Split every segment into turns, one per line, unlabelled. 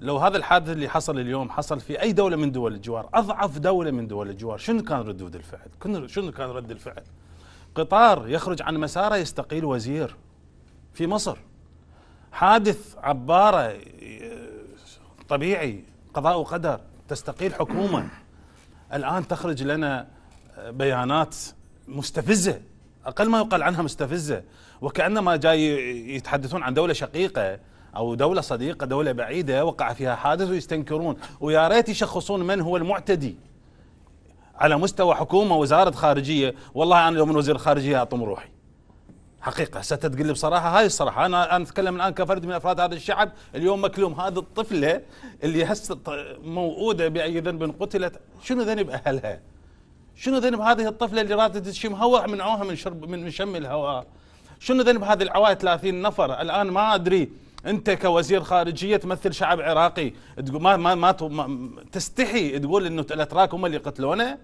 لو هذا الحادث اللي حصل اليوم حصل في اي دوله من دول الجوار اضعف دوله من دول الجوار شنو كان ردود الفعل شنو كان رد الفعل قطار يخرج عن مساره يستقيل وزير في مصر حادث عباره طبيعي قضاء وقدر تستقيل حكومه الان تخرج لنا بيانات مستفزه اقل ما يقال عنها مستفزه وكانما جاي يتحدثون عن دوله شقيقه او دوله صديقه دوله بعيده وقع فيها حادث ويستنكرون ويا ريت يشخصون من هو المعتدي على مستوى حكومه وزاره خارجيه والله انا لو من وزير الخارجيه اطم روحي حقيقه ستقول بصراحه هاي الصراحه انا انا اتكلم الان كفرد من افراد هذا الشعب اليوم مكلوم هذه الطفله اللي هسه موؤوده باي ذنب قتلت شنو ذنب اهلها؟ شنو ذنب هذه الطفله اللي رادت تشم هواء منعوها من شرب من شم الهواء؟ شنو ذنب هذه العوائل 30 نفر الان ما ادري انت كوزير خارجيه تمثل شعب عراقي تقول ما ما, ما, تستحي تقول انه الاتراك هم اللي قتلونا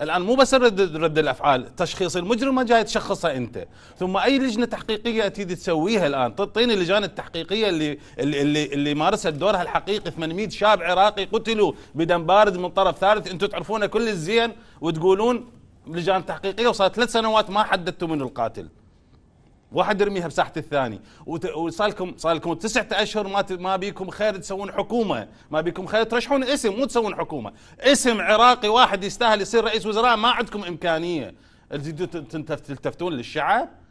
الان مو بس رد, رد الافعال تشخيص المجرم ما جاي تشخصه انت ثم اي لجنه تحقيقيه تريد تسويها الان تعطيني اللجان التحقيقيه اللي اللي اللي اللي مارست دورها الحقيقي 800 شاب عراقي قتلوا بدم بارد من طرف ثالث انتم تعرفونه كل الزين وتقولون لجان تحقيقيه وصارت ثلاث سنوات ما حددتوا من القاتل واحد يرميها بساحه الثاني وصار لكم صار لكم تسعة اشهر ما ما بيكم خير تسوون حكومه ما بيكم خير ترشحون اسم مو تسوون حكومه اسم عراقي واحد يستاهل يصير رئيس وزراء ما عندكم امكانيه تلتفتون للشعب